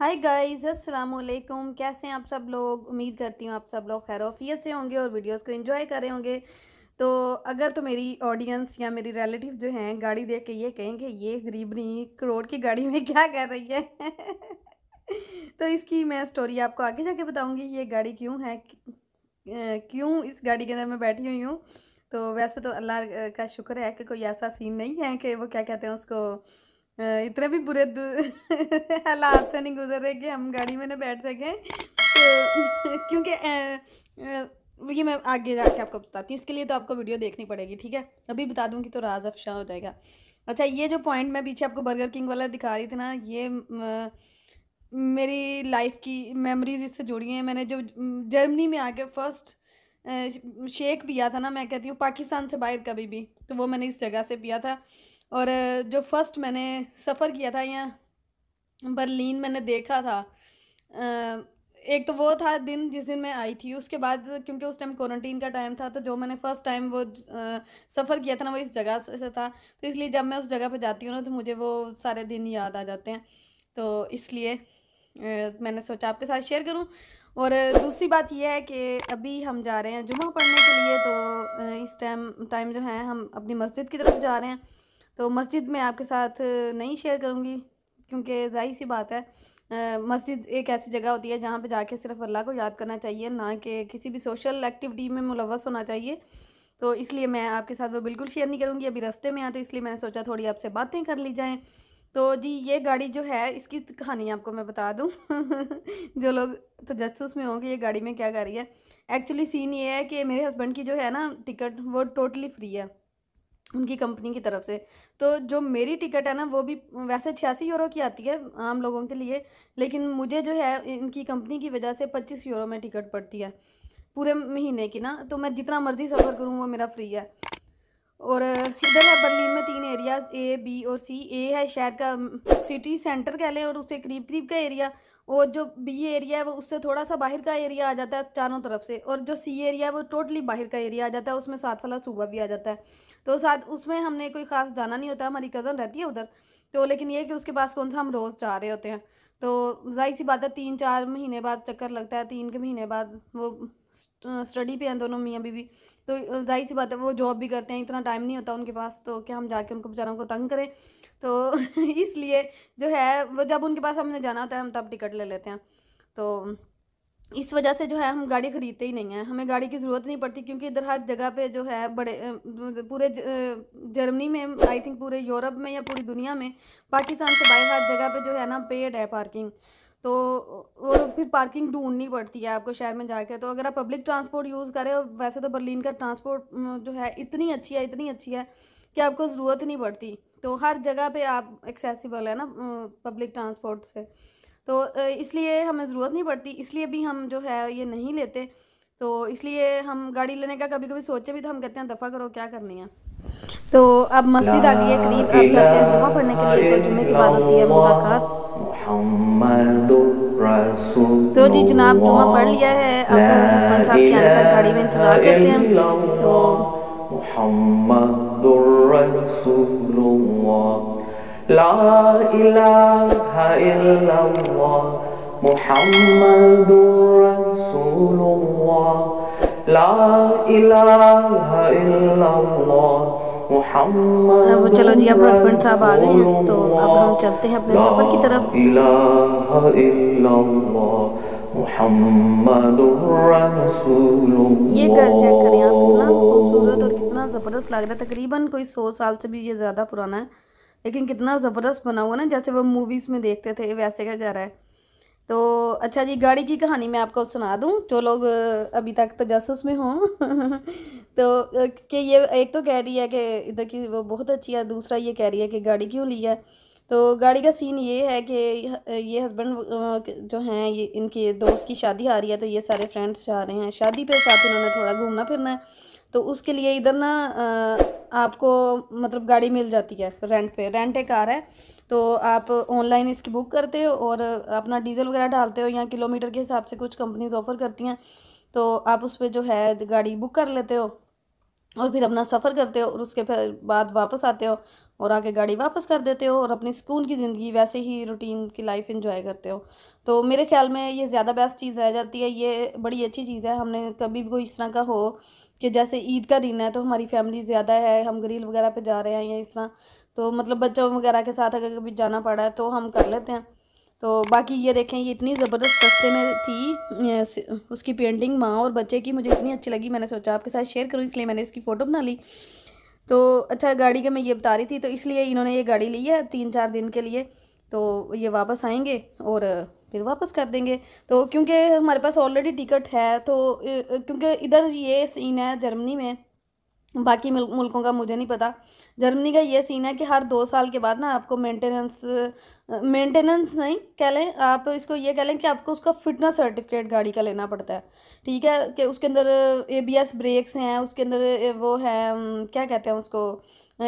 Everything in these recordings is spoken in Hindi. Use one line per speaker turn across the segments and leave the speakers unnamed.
हाय गाइस अस्सलाम वालेकुम कैसे हैं आप सब लोग उम्मीद करती हूँ आप सब लोग खैरोफियत से होंगे और वीडियोस को एंजॉय कर रहे होंगे तो अगर तो मेरी ऑडियंस या मेरी रिलेटिव जो हैं गाड़ी देख के ये कहेंगे ये गरीब नहीं करोड़ की गाड़ी में क्या कर रही है तो इसकी मैं स्टोरी आपको आगे जाके बताऊँगी ये गाड़ी क्यों है क्यों इस गाड़ी के अंदर मैं बैठी हुई हूँ तो वैसे तो अल्लाह का शुक्र है कि कोई ऐसा सीन नहीं है कि वो क्या कहते हैं उसको इतने भी बुरे हालात से नहीं गुजर रहे कि हम गाड़ी में ना बैठ सकें तो क्योंकि ये मैं आगे जाके आपको बताती हूँ इसके लिए तो आपको वीडियो देखनी पड़ेगी ठीक है अभी बता दूँगी तो राज अफशा हो जाएगा अच्छा ये जो पॉइंट मैं पीछे आपको बर्गर किंग वाला दिखा रही थी ना ये मेरी लाइफ की मेमोरीज इससे जुड़ी हैं मैंने जो जर्मनी में आके फर्स्ट शेक पिया था ना मैं कहती हूँ पाकिस्तान से बाहर कभी भी तो वो मैंने इस जगह से पिया था और जो फ़र्स्ट मैंने सफ़र किया था यहाँ बर्लिन मैंने देखा था एक तो वो था दिन जिस दिन मैं आई थी उसके बाद क्योंकि उस टाइम क्वारंटीन का टाइम था तो जो मैंने फ़र्स्ट टाइम वो सफ़र किया था ना वो इस जगह से था तो इसलिए जब मैं उस जगह पे जाती हूँ ना तो मुझे वो सारे दिन याद आ जाते हैं तो इसलिए मैंने सोचा आपके साथ शेयर करूँ और दूसरी बात यह है कि अभी हम जा रहे हैं जुमा पढ़ने के लिए तो इस टाइम टाइम जो है हम अपनी मस्जिद की तरफ जा रहे हैं तो मस्जिद में आपके साथ नहीं शेयर करूँगी क्योंकि जाहिर सी बात है मस्जिद एक ऐसी जगह होती है जहाँ पे जाके सिर्फ अल्लाह को याद करना चाहिए ना कि किसी भी सोशल एक्टिविटी में मुलवस होना चाहिए तो इसलिए मैं आपके साथ वो बिल्कुल शेयर नहीं करूँगी अभी रास्ते में आ तो इसलिए मैंने सोचा थोड़ी आपसे बातें कर ली जाएँ तो जी ये गाड़ी जो है इसकी कहानी आपको मैं बता दूँ जो लोग तजस्स में होंगे ये गाड़ी में क्या कर रही है एक्चुअली सीन ये है कि मेरे हस्बैंड की जो है ना टिकट वो टोटली फ्री है उनकी कंपनी की तरफ से तो जो मेरी टिकट है ना वो भी वैसे छियासी यूरो की आती है आम लोगों के लिए लेकिन मुझे जो है इनकी कंपनी की वजह से पच्चीस यूरो में टिकट पड़ती है पूरे महीने की ना तो मैं जितना मर्ज़ी सफ़र करूँ वो मेरा फ्री है और इधर है बर्लिन में तीन एरियाज ए बी और सी ए है शहर का सिटी सेंटर कह लें और उससे करीब करीब का एरिया और जो बी एरिया है वो उससे थोड़ा सा बाहर का एरिया आ जाता है चारों तरफ से और जो सी एरिया है वो टोटली बाहर का एरिया आ जाता है उसमें साथ वाला सूबा भी आ जाता है तो साथ उसमें हमने कोई ख़ास जाना नहीं होता हमारी कज़न रहती है उधर तो लेकिन ये कि उसके पास कौन सा हम रोज़ जा रहे होते हैं तो जाहिर सी बात है तीन चार महीने बाद चक्कर लगता है तीन के महीने बाद वो स्टडी पे हैं दोनों मियाँ बीवी तो जाहिर सी बात है वो जॉब भी करते हैं इतना टाइम नहीं होता उनके पास तो क्या हम जाके उनको बेचारों को तंग करें तो इसलिए जो है वो जब उनके पास हमने जाना होता है हम तब टिकट ले लेते हैं तो इस वजह से जो है हम गाड़ी ख़रीदते ही नहीं हैं हमें गाड़ी की ज़रूरत नहीं पड़ती क्योंकि इधर हर जगह पे जो है बड़े मतलब पूरे जर्मनी में आई थिंक पूरे यूरोप में या पूरी दुनिया में पाकिस्तान से बाहर हर जगह पे जो है ना पेड है पार्किंग तो और फिर पार्किंग ढूंढनी पड़ती है आपको शहर में जाके तो अगर आप पब्लिक ट्रांसपोर्ट यूज़ करें वैसे तो बर्लिन का ट्रांसपोर्ट जो है इतनी अच्छी है इतनी अच्छी है कि आपको ज़रूरत नहीं पड़ती तो हर जगह पर आप एक्सेसिबल है ना पब्लिक ट्रांसपोर्ट से तो इसलिए हमें ज़रूरत नहीं पड़ती इसलिए भी हम जो है ये नहीं लेते तो इसलिए हम गाड़ी लेने का कभी कभी सोचे भी तो हम कहते हैं दफ़ा करो क्या करनी है तो अब मस्जिद आ गई है करीब अब जाते हैं दुआ पढ़ने के लिए तो जुम्मे की बात होती है मुलाकात तो जी जनाब जुमा पढ़ लिया है अब हस्बैंड साहब के आने तक गाड़ी में इंतज़ार करते हैं तो محمد رسول الله La ilaha illallah Muhammadur Rasulullah La ilaha illallah إله إلا हाँ, चलो जी अब हस्बैंड साहब आ गए हैं तो अब हम चलते हैं अपने सफर की तरफ ये घर चेक करें आप कितना खूबसूरत और कितना ज़बरदस्त लग रहा है तकरीबन कोई सौ साल से भी ये ज़्यादा पुराना है लेकिन कितना ज़बरदस्त बना हुआ ना जैसे वो मूवीज़ में देखते थे वैसे का घर है तो अच्छा जी गाड़ी की कहानी मैं आपको सुना दूं जो लोग अभी तक तजस में हों तो कि ये एक तो कह रही है कि इधर की वो बहुत अच्छी है दूसरा ये कह रही है कि गाड़ी क्यों ली है तो गाड़ी का सीन ये है कि ये हस्बैंड जो हैं ये इनके दोस्त की शादी आ रही है तो ये सारे फ्रेंड्स जा रहे हैं शादी पे साथ उन्होंने थोड़ा घूमना फिरना है तो उसके लिए इधर ना आपको मतलब गाड़ी मिल जाती है रेंट पे रेंट एक कार है तो आप ऑनलाइन इसकी बुक करते हो और अपना डीजल वगैरह डालते हो या किलोमीटर के हिसाब से कुछ कंपनीज ऑफ़र करती हैं तो आप उस पर जो है गाड़ी बुक कर लेते हो और फिर अपना सफ़र करते हो और उसके फिर बाद वापस आते हो और आके गाड़ी वापस कर देते हो और अपनी सुकून की ज़िंदगी वैसे ही रूटीन की लाइफ इंजॉय करते हो तो मेरे ख्याल में ये ज़्यादा बेस्ट चीज़ रह जाती है ये बड़ी अच्छी चीज़ है हमने कभी भी कोई इस तरह का हो कि जैसे ईद का दिन है तो हमारी फैमिली ज़्यादा है हम ग्रिल वगैरह पे जा रहे हैं या इस तरह तो मतलब बच्चों वगैरह के साथ अगर कभी जाना पड़ा है तो हम कर लेते हैं तो बाकी ये देखें ये इतनी ज़बरदस्त सस्ते में थी उसकी पेंटिंग माँ और बच्चे की मुझे इतनी अच्छी लगी मैंने सोचा आपके साथ शेयर करूँ इसलिए मैंने इसकी फ़ोटो बना ली तो अच्छा गाड़ी का मैं ये बता रही थी तो इसलिए इन्होंने ये गाड़ी ली है तीन चार दिन के लिए तो ये वापस आएंगे और फिर वापस कर देंगे तो क्योंकि हमारे पास ऑलरेडी टिकट है तो क्योंकि इधर ये सीन है जर्मनी में बाकी मुल्कों का मुझे नहीं पता जर्मनी का ये सीन है कि हर दो साल के बाद ना आपको मेंटेनेंस मेंटेनेंस नहीं कह लें आप इसको ये कह लें कि आपको उसका फिटनेस सर्टिफिकेट गाड़ी का लेना पड़ता है ठीक है कि उसके अंदर एबीएस ब्रेक्स हैं उसके अंदर वो है क्या कहते हैं उसको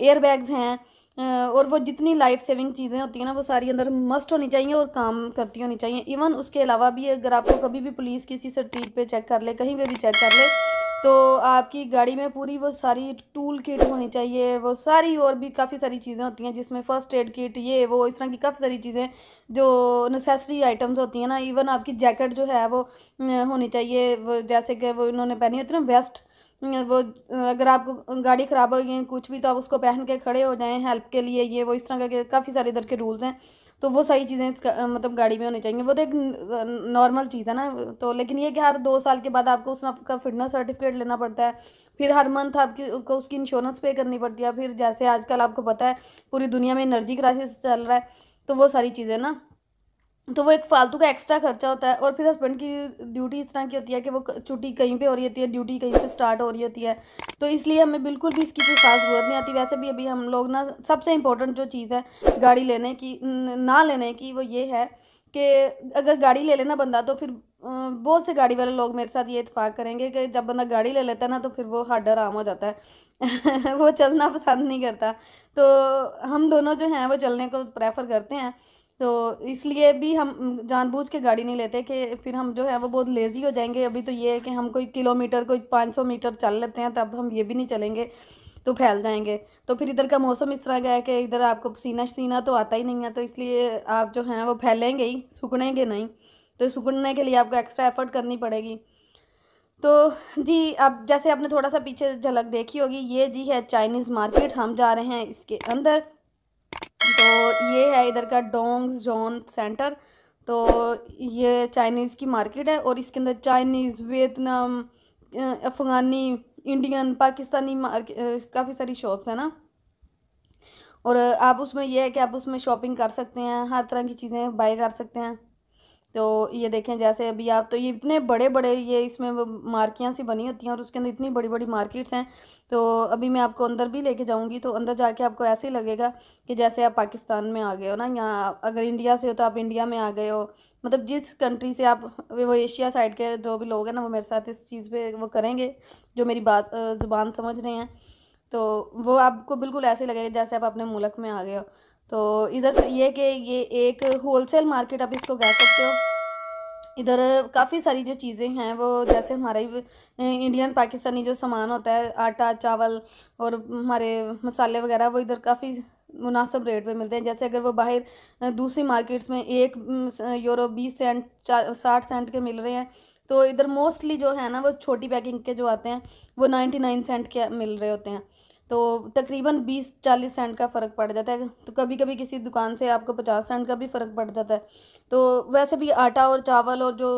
एयर बैग्स हैं और वो जितनी लाइफ सेविंग चीज़ें होती हैं ना वो सारी अंदर मस्ट होनी चाहिए और काम करती होनी चाहिए इवन उसके अलावा भी अगर आपको कभी भी पुलिस किसी से स्ट्रीट पर चेक कर ले कहीं पर भी चेक कर ले तो आपकी गाड़ी में पूरी वो सारी टूल किट होनी चाहिए वो सारी और भी काफ़ी सारी चीज़ें होती हैं जिसमें फ़र्स्ट एड किट ये वो इस तरह की काफ़ी सारी चीज़ें जो नेसेसरी आइटम्स होती हैं ना इवन आपकी जैकेट जो है वो होनी चाहिए वो जैसे कि वो इन्होंने पहनी होती है ना वेस्ट हम्म, वो अगर आपको गाड़ी ख़राब हो गई कुछ भी तो आप उसको पहन के खड़े हो जाएं हेल्प के लिए ये वो इस तरह के काफ़ी सारे इधर के रूल्स हैं तो वो सही चीज़ें मतलब गाड़ी में होनी चाहिए वो तो एक नॉर्मल चीज़ है ना तो लेकिन ये कि हर दो साल के बाद आपको उसका फिटनेस सर्टिफिकेट लेना पड़ता है फिर हर मंथ आपकी उसको उसकी इंश्योरेंस पे करनी पड़ती है फिर जैसे आजकल आपको पता है पूरी दुनिया में एनर्जी क्राइसिस चल रहा है तो वो सारी चीज़ें ना तो वो एक फालतू का एक्स्ट्रा खर्चा होता है और फिर हस्बैंड की ड्यूटी इस तरह की होती है कि वो छुट्टी कहीं पे हो रही होती है ड्यूटी कहीं से स्टार्ट हो रही होती है तो इसलिए हमें बिल्कुल भी इसकी कोई खास ज़रूरत नहीं आती वैसे भी अभी हम लोग ना सबसे इम्पोर्टेंट जो चीज़ है गाड़ी लेने की ना लेने की वो ये है कि अगर गाड़ी ले लेना बंदा तो फिर बहुत से गाड़ी वाले लोग मेरे साथ ये इतफाक करेंगे कि जब बंदा गाड़ी ले लेता है ना तो फिर वो हड्डा आराम हो जाता है वो चलना पसंद नहीं करता तो हम दोनों जो हैं वो चलने को प्रेफर करते हैं तो इसलिए भी हम जानबूझ के गाड़ी नहीं लेते कि फिर हम जो है वो बहुत लेज़ी हो जाएंगे अभी तो ये है कि हम कोई किलोमीटर कोई पाँच सौ मीटर चल लेते हैं तब हम ये भी नहीं चलेंगे तो फैल जाएंगे तो फिर इधर का मौसम इस तरह का है कि इधर आपको पसीना सीना तो आता ही नहीं है तो इसलिए आप जो हैं वो फैलेंगे ही सूखनेंगे नहीं तो सूखने के लिए आपको एक्स्ट्रा एफर्ट करनी पड़ेगी तो जी अब जैसे आपने थोड़ा सा पीछे झलक देखी होगी ये जी है चाइनीज़ मार्केट हम जा रहे हैं इसके अंदर तो ये है इधर का डोंग जोन सेंटर तो ये चाइनीज़ की मार्केट है और इसके अंदर Chinese Vietnam Afghani Indian Pakistani काफ़ी सारी शॉप्स हैं ना और आप उसमें यह है कि आप उसमें शॉपिंग कर सकते हैं हर तरह की चीज़ें बाय कर सकते हैं तो ये देखें जैसे अभी आप तो ये इतने बड़े बड़े ये इसमें मार्कियाँ सी बनी होती हैं और उसके अंदर इतनी बड़ी बड़ी मार्केट्स हैं तो अभी मैं आपको अंदर भी लेके जाऊंगी तो अंदर जाके आपको ऐसे ही लगेगा कि जैसे आप पाकिस्तान में आ गए हो ना यहाँ अगर इंडिया से हो तो आप इंडिया में आ गए हो मतलब जिस कंट्री से आप वो एशिया साइड के जो भी लोग हैं ना वो मेरे साथ इस चीज़ पर वो करेंगे जो मेरी बात ज़ुबान समझ रहे हैं तो वो आपको बिल्कुल ऐसे लगेगा जैसे आप अपने मुल्क में आ गए हो तो इधर से तो ये कि ये एक होलसेल मार्केट आप इसको कह सकते हो इधर काफ़ी सारी जो चीज़ें हैं वो जैसे हमारे इंडियन पाकिस्तानी जो सामान होता है आटा चावल और हमारे मसाले वगैरह वो इधर काफ़ी मुनासब रेट पे मिलते हैं जैसे अगर वो बाहर दूसरी मार्केट्स में एक यूरो बीस सेंट चार साठ सेंट के मिल रहे हैं तो इधर मोस्टली जो है ना वो छोटी पैकिंग के जो आते हैं वो नाइन्टी नाइन सेंट के मिल रहे होते हैं तो तकरीबन बीस चालीस सेंट का फ़र्क पड़ जाता है तो कभी कभी किसी दुकान से आपको पचास सेंट का भी फ़र्क पड़ जाता है तो वैसे भी आटा और चावल और जो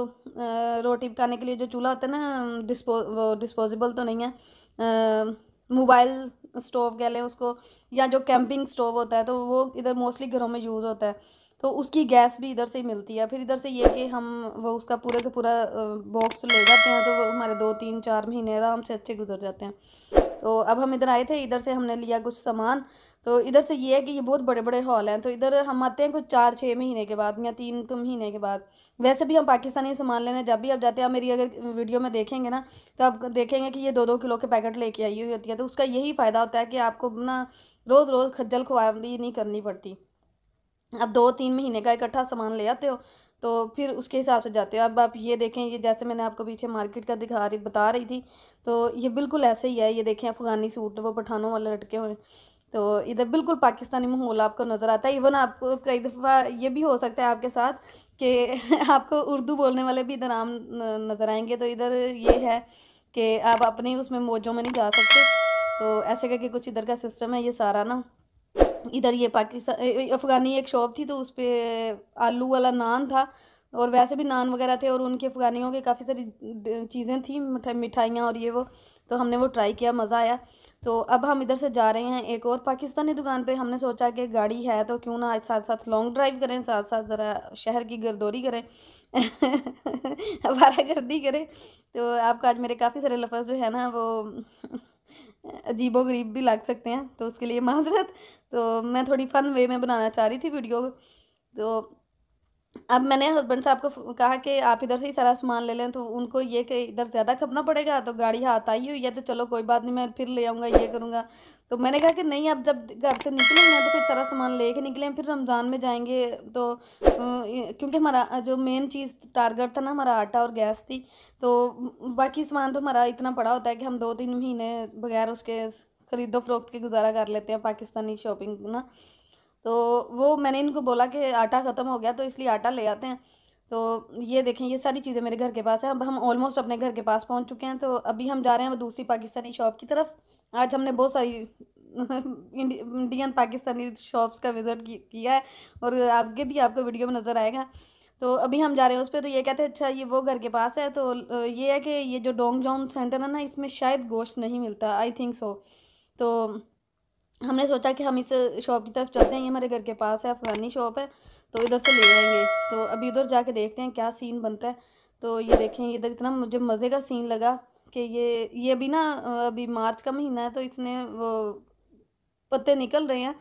रोटी पकाने के लिए जो चूल्हा होता है ना डिस्पो वो डिस्पोजेबल तो नहीं है मोबाइल स्टोव कह लें उसको या जो कैंपिंग स्टोव होता है तो वो इधर मोस्टली घरों में यूज़ होता है तो उसकी गैस भी इधर से ही मिलती है फिर इधर से ये कि हम वो उसका पूरे का पूरा बॉक्स ले जाते हैं तो वो हमारे दो तीन चार महीने आराम से अच्छे गुजर जाते हैं तो अब हम इधर आए थे इधर से हमने लिया कुछ सामान तो इधर से ये है कि ये बहुत बड़े बड़े हॉल हैं तो इधर हम आते हैं कुछ चार छः महीने के बाद या तीन तो महीने के बाद वैसे भी हम पाकिस्तानी सामान लेने जब भी आप जाते हैं मेरी अगर वीडियो में देखेंगे ना तो आप देखेंगे कि ये दो दो किलो के पैकेट लेके आई हुई होती है तो उसका यही फ़ायदा होता है कि आपको ना रोज़ रोज़ खज्जल खुआ नहीं करनी पड़ती अब दो तीन महीने का इकट्ठा सामान ले आते हो तो फिर उसके हिसाब से जाते हो अब आप ये देखें ये जैसे मैंने आपको पीछे मार्केट का दिखा रही बता रही थी तो ये बिल्कुल ऐसे ही है ये देखें अफ़गानी सूट वो पठानों वाले लटके हुए तो इधर बिल्कुल पाकिस्तानी माहौल आपको नज़र आता है इवन आपको कई दफ़ा ये भी हो सकता है आपके साथ कि आपको उर्दू बोलने वाले भी इधर आम नज़र आएंगे तो इधर ये है कि आप अपने उसमें मौजों में नहीं जा सकते तो ऐसे करके कुछ इधर का सिस्टम है ये सारा ना इधर ये पाकिस्तान अफ़गानी एक शॉप थी तो उस पर आलू वाला नान था और वैसे भी नान वगैरह थे और उनके अफ़गानियों के काफ़ी सारी चीज़ें थी मिठाइयाँ और ये वो तो हमने वो ट्राई किया मज़ा आया तो अब हम इधर से जा रहे हैं एक और पाकिस्तानी दुकान पे हमने सोचा कि गाड़ी है तो क्यों ना साथ साथ लॉन्ग ड्राइव करें साथ साथ ज़रा शहर की गर्दौरी करें आवारा गर्दी करें तो आपको आज मेरे काफ़ी सारे लफ्ज़ जो है ना वो अजीबो गरीब भी लग सकते हैं तो उसके लिए माजरत तो मैं थोड़ी फ़न वे में बनाना चाह रही थी वीडियो तो अब मैंने हस्बैंड साहब को कहा कि आप इधर से ही सारा सामान ले लें तो उनको ये कि इधर ज़्यादा खपना पड़ेगा तो गाड़ी हाथ आई हुई है तो चलो कोई बात नहीं मैं फिर ले आऊँगा ये करूँगा तो मैंने कहा कि नहीं अब जब घर से निकलेंगे तो फिर सारा सामान ले कर निकलें फिर रमज़ान में जाएंगे तो क्योंकि हमारा जो मेन चीज़ टारगेट था ना हमारा आटा और गैस थी तो बाकी सामान तो हमारा इतना पड़ा होता है कि हम दो तीन महीने बगैर उसके ख़रीदो फरोख्त के गुजारा कर लेते हैं पाकिस्तानी शॉपिंग ना तो वो मैंने इनको बोला कि आटा ख़त्म हो गया तो इसलिए आटा ले आते हैं तो ये देखें ये सारी चीज़ें मेरे घर के पास हैं अब हम ऑलमोस्ट अपने घर के पास पहुंच चुके हैं तो अभी हम जा रहे हैं वो दूसरी पाकिस्तानी शॉप की तरफ आज हमने बहुत सारी इंडियन पाकिस्तानी शॉप्स का विज़िट किया है और आगे भी आपको वीडियो में नज़र आएगा तो अभी हम जा रहे हैं उस पर तो ये कहते हैं अच्छा ये वो घर के पास है तो ये है कि ये जो डोंग जोन सेंटर है ना इसमें शायद गोश्त नहीं मिलता आई थिंक सो तो हमने सोचा कि हम इस शॉप की तरफ चलते हैं ये हमारे घर के पास है अफगानी शॉप है तो इधर से ले जाएंगे तो अभी उधर जाके देखते हैं क्या सीन बनता है तो ये देखें इधर इतना मुझे मज़े का सीन लगा कि ये ये अभी ना अभी मार्च का महीना है तो इसने वो पत्ते निकल रहे हैं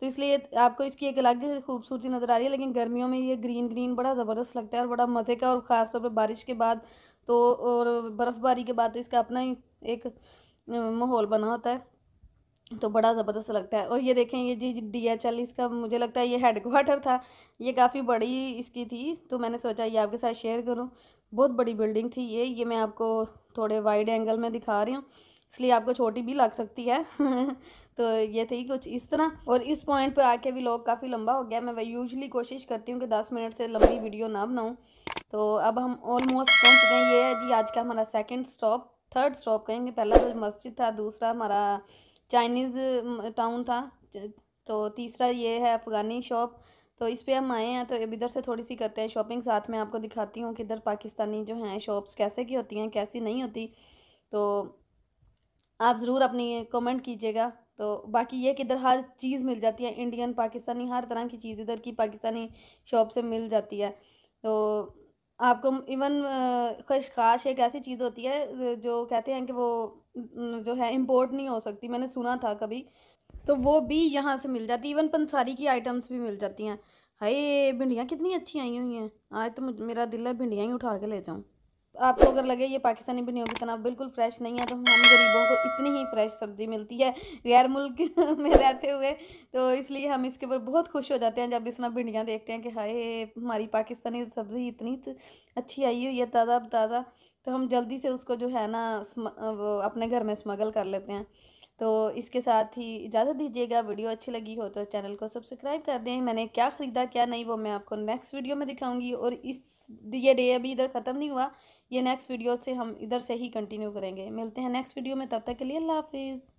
तो इसलिए आपको इसकी एक अलग खूबसूरती नज़र आ रही है लेकिन गर्मियों में ये ग्रीन ग्रीन बड़ा ज़बरदस्त लगता है और बड़ा मज़े का और ख़ास तौर पर बारिश के बाद तो और बर्फ़बारी के बाद तो इसका अपना ही एक माहौल बना होता है तो बड़ा ज़बरदस्त लगता है और ये देखें ये जी डी एच एल इसका मुझे लगता है ये हेड क्वार्टर था ये काफ़ी बड़ी इसकी थी तो मैंने सोचा ये आपके साथ शेयर करूँ बहुत बड़ी बिल्डिंग थी ये ये मैं आपको थोड़े वाइड एंगल में दिखा रही हूँ इसलिए आपको छोटी भी लग सकती है तो ये थी कुछ इस तरह और इस पॉइंट पर आके भी लोग काफ़ी लंबा हो गया मैं वह यूजली कोशिश करती हूँ कि दस मिनट से लंबी वीडियो ना बनाऊँ तो अब हम ऑलमोस्ट पहुँच गए ये है जी आज का हमारा सेकेंड स्टॉप थर्ड स्टॉप कहेंगे पहला तो मस्जिद था दूसरा हमारा चाइनीज़ टाउन था तो तीसरा ये है अफ़गानी शॉप तो इस पर हम आए हैं तो अब इधर से थोड़ी सी करते हैं शॉपिंग साथ में आपको दिखाती हूँ कि इधर पाकिस्तानी जो हैं शॉप्स कैसे की होती हैं कैसी नहीं होती तो आप ज़रूर अपनी कमेंट कीजिएगा तो बाकी ये कि इधर हर चीज़ मिल जाती है इंडियन पाकिस्तानी हर तरह की चीज़ इधर की पाकिस्तानी शॉप से मिल जाती है तो आपको इवन खशकाश एक ऐसी चीज़ होती है जो कहते हैं कि वो जो है इम्पोर्ट नहीं हो सकती मैंने सुना था कभी तो वो भी यहाँ से मिल जाती इवन पंसारी की आइटम्स भी मिल जाती हैं हाय भिंडियाँ कितनी अच्छी आई हुई हैं आज तो मेरा दिल है भिंडियाँ ही उठा के ले जाऊँ आपको अगर लगे ये पाकिस्तानी भिंडियों की तनाव बिल्कुल फ्रेश नहीं है तो हम गरीबों को इतनी ही फ्रेश सब्ज़ी मिलती है गैर मुल्क में रहते हुए तो इसलिए हम इसके ऊपर बहुत खुश हो जाते हैं जब इस ना भिंडियाँ देखते हैं कि हाय हमारी पाकिस्तानी सब्ज़ी इतनी अच्छी आई हुई है ताज़ा ताज़ा तो हम जल्दी से उसको जो है ना अपने घर में स्मगल कर लेते हैं तो इसके साथ ही इजाज़त दीजिएगा वीडियो अच्छी लगी हो तो चैनल को सब्सक्राइब कर दें मैंने क्या ख़रीदा क्या नहीं वो मैं आपको नेक्स्ट वीडियो में दिखाऊंगी और इस ये डे अभी इधर ख़त्म नहीं हुआ ये नेक्स्ट वीडियो से हम इधर से ही कंटिन्यू करेंगे मिलते हैं नेक्स्ट वीडियो में तब तक के लिए अल्लाह हाफिज़